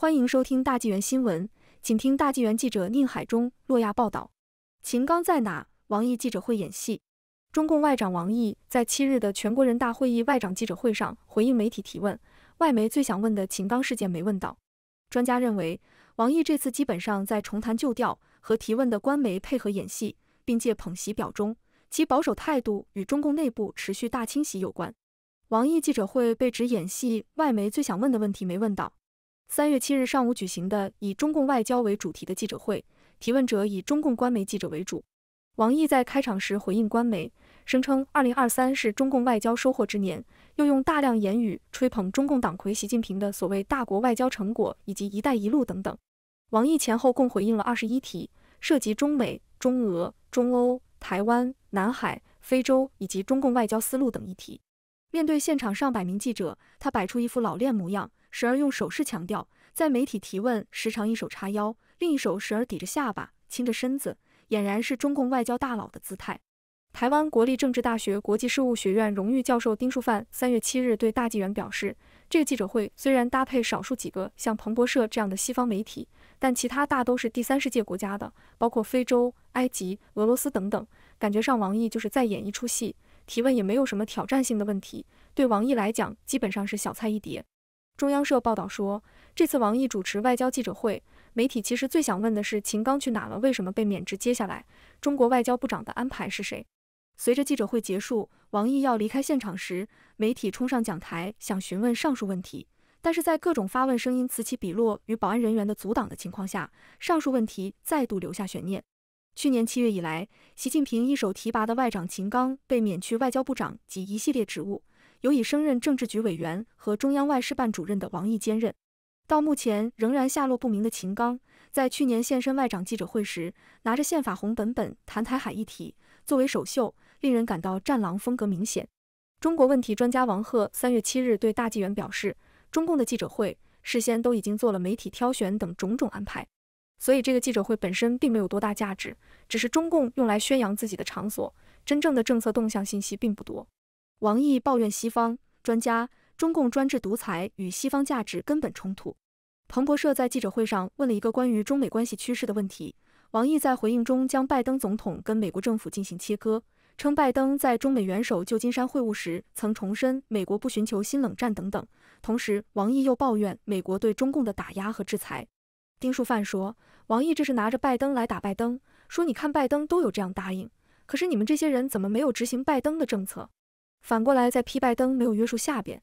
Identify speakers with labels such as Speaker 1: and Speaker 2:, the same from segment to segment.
Speaker 1: 欢迎收听大纪元新闻，请听大纪元记者宁海中、洛亚报道。秦刚在哪？王毅记者会演戏。中共外长王毅在七日的全国人大会议外长记者会上回应媒体提问，外媒最想问的秦刚事件没问到。专家认为，王毅这次基本上在重谈旧调，和提问的官媒配合演戏，并借捧席表忠。其保守态度与中共内部持续大清洗有关。王毅记者会被指演戏，外媒最想问的问题没问到。三月七日上午举行的以中共外交为主题的记者会，提问者以中共官媒记者为主。王毅在开场时回应官媒，声称二零二三是中共外交收获之年，又用大量言语吹捧中共党魁习近平的所谓大国外交成果以及“一带一路”等等。王毅前后共回应了二十一题，涉及中美、中俄、中欧、台湾、南海、非洲以及中共外交思路等议题。面对现场上百名记者，他摆出一副老练模样，时而用手势强调，在媒体提问时，常一手叉腰，另一手时而抵着下巴，倾着身子，俨然是中共外交大佬的姿态。台湾国立政治大学国际事务学院荣誉教授丁树范三月七日对大纪元表示，这个记者会虽然搭配少数几个像彭博社这样的西方媒体，但其他大都是第三世界国家的，包括非洲、埃及、俄罗斯等等，感觉上王毅就是在演一出戏。提问也没有什么挑战性的问题，对王毅来讲基本上是小菜一碟。中央社报道说，这次王毅主持外交记者会，媒体其实最想问的是秦刚去哪了，为什么被免职，接下来中国外交部长的安排是谁。随着记者会结束，王毅要离开现场时，媒体冲上讲台想询问上述问题，但是在各种发问声音此起彼落与保安人员的阻挡的情况下，上述问题再度留下悬念。去年七月以来，习近平一手提拔的外长秦刚被免去外交部长及一系列职务，由已升任政治局委员和中央外事办主任的王毅兼任。到目前仍然下落不明的秦刚，在去年现身外长记者会时，拿着宪法红本本谈台海议题，作为首秀，令人感到战狼风格明显。中国问题专家王贺三月七日对《大纪元》表示，中共的记者会事先都已经做了媒体挑选等种种安排。所以这个记者会本身并没有多大价值，只是中共用来宣扬自己的场所。真正的政策动向信息并不多。王毅抱怨西方专家：中共专制独裁与西方价值根本冲突。彭博社在记者会上问了一个关于中美关系趋势的问题，王毅在回应中将拜登总统跟美国政府进行切割，称拜登在中美元首旧金山会晤时曾重申美国不寻求新冷战等等。同时，王毅又抱怨美国对中共的打压和制裁。丁树范说：“王毅这是拿着拜登来打拜登，说你看拜登都有这样答应，可是你们这些人怎么没有执行拜登的政策？反过来再批拜登没有约束下边。”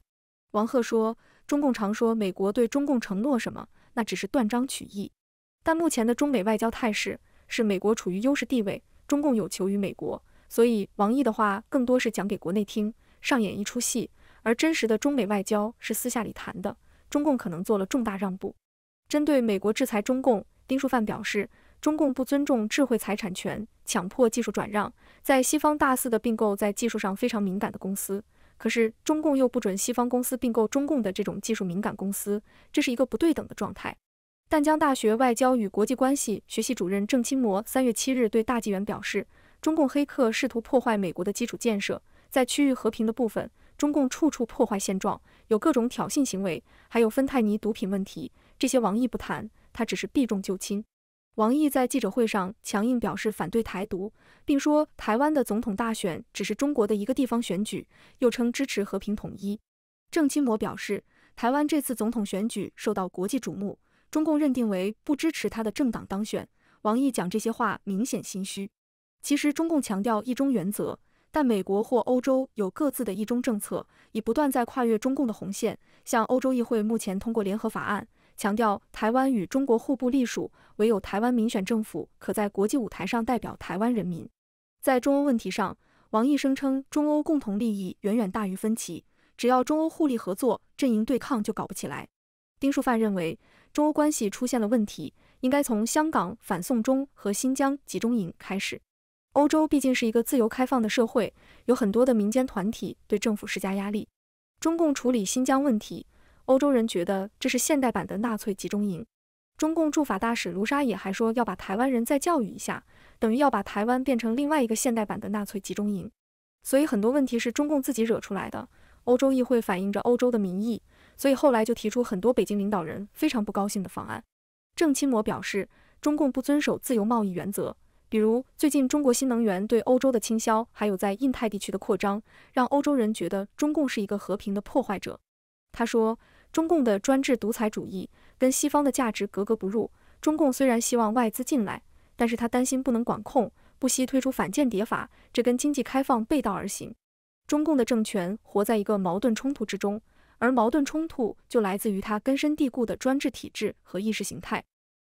Speaker 1: 王贺说：“中共常说美国对中共承诺什么，那只是断章取义。但目前的中美外交态势是美国处于优势地位，中共有求于美国，所以王毅的话更多是讲给国内听，上演一出戏。而真实的中美外交是私下里谈的，中共可能做了重大让步。”针对美国制裁中共，丁树范表示，中共不尊重智慧财产权，强迫技术转让，在西方大肆的并购在技术上非常敏感的公司，可是中共又不准西方公司并购中共的这种技术敏感公司，这是一个不对等的状态。淡江大学外交与国际关系学系主任郑清模三月七日对大纪元表示，中共黑客试图破坏美国的基础建设，在区域和平的部分，中共处处破坏现状，有各种挑衅行为，还有芬太尼毒品问题。这些王毅不谈，他只是避重就轻。王毅在记者会上强硬表示反对台独，并说台湾的总统大选只是中国的一个地方选举，又称支持和平统一。郑钦模表示，台湾这次总统选举受到国际瞩目，中共认定为不支持他的政党当选。王毅讲这些话明显心虚。其实中共强调一中原则，但美国或欧洲有各自的一中政策，已不断在跨越中共的红线。像欧洲议会目前通过联合法案。强调台湾与中国互不隶属，唯有台湾民选政府可在国际舞台上代表台湾人民。在中欧问题上，王毅声称中欧共同利益远远大于分歧，只要中欧互利合作，阵营对抗就搞不起来。丁树范认为中欧关系出现了问题，应该从香港反送中和新疆集中营开始。欧洲毕竟是一个自由开放的社会，有很多的民间团体对政府施加压力。中共处理新疆问题。欧洲人觉得这是现代版的纳粹集中营。中共驻法大使卢沙野还说要把台湾人再教育一下，等于要把台湾变成另外一个现代版的纳粹集中营。所以很多问题是中共自己惹出来的。欧洲议会反映着欧洲的民意，所以后来就提出很多北京领导人非常不高兴的方案。郑钦模表示，中共不遵守自由贸易原则，比如最近中国新能源对欧洲的倾销，还有在印太地区的扩张，让欧洲人觉得中共是一个和平的破坏者。他说。中共的专制独裁主义跟西方的价值格格不入。中共虽然希望外资进来，但是他担心不能管控，不惜推出反间谍法，这跟经济开放背道而行。中共的政权活在一个矛盾冲突之中，而矛盾冲突就来自于他根深蒂固的专制体制和意识形态。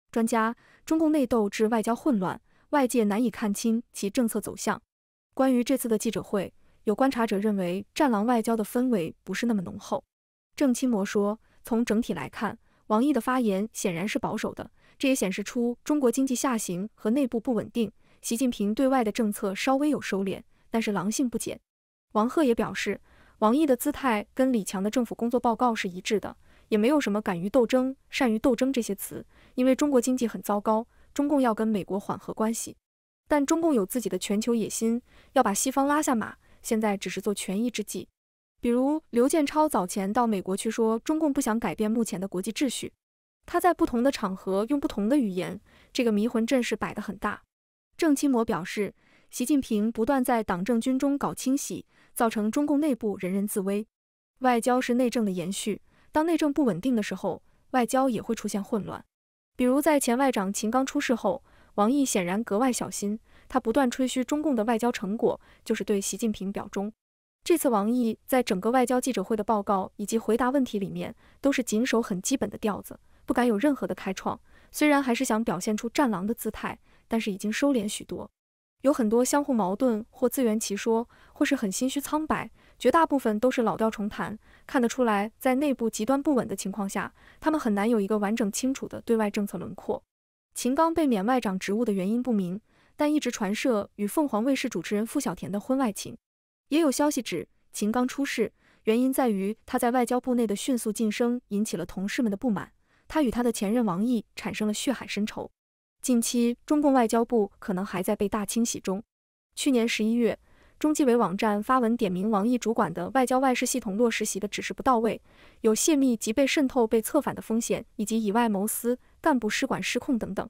Speaker 1: 专家，中共内斗致外交混乱，外界难以看清其政策走向。关于这次的记者会，有观察者认为，战狼外交的氛围不是那么浓厚。郑钦模说，从整体来看，王毅的发言显然是保守的，这也显示出中国经济下行和内部不稳定。习近平对外的政策稍微有收敛，但是狼性不减。王贺也表示，王毅的姿态跟李强的政府工作报告是一致的，也没有什么敢于斗争、善于斗争这些词，因为中国经济很糟糕，中共要跟美国缓和关系，但中共有自己的全球野心，要把西方拉下马，现在只是做权宜之计。比如刘建超早前到美国去说，中共不想改变目前的国际秩序。他在不同的场合用不同的语言，这个迷魂阵势摆得很大。郑钦模表示，习近平不断在党政军中搞清洗，造成中共内部人人自危。外交是内政的延续，当内政不稳定的时候，外交也会出现混乱。比如在前外长秦刚出事后，王毅显然格外小心。他不断吹嘘中共的外交成果，就是对习近平表忠。这次王毅在整个外交记者会的报告以及回答问题里面，都是谨守很基本的调子，不敢有任何的开创。虽然还是想表现出战狼的姿态，但是已经收敛许多。有很多相互矛盾或自圆其说，或是很心虚苍白，绝大部分都是老调重弹。看得出来，在内部极端不稳的情况下，他们很难有一个完整清楚的对外政策轮廓。秦刚被免外长职务的原因不明，但一直传涉与凤凰卫视主持人傅小田的婚外情。也有消息指，秦刚出事原因在于他在外交部内的迅速晋升引起了同事们的不满，他与他的前任王毅产生了血海深仇。近期，中共外交部可能还在被大清洗中。去年十一月，中纪委网站发文点名王毅主管的外交外事系统落实习的指示不到位，有泄密及被渗透、被策反的风险，以及以外谋私、干部失管失控等等。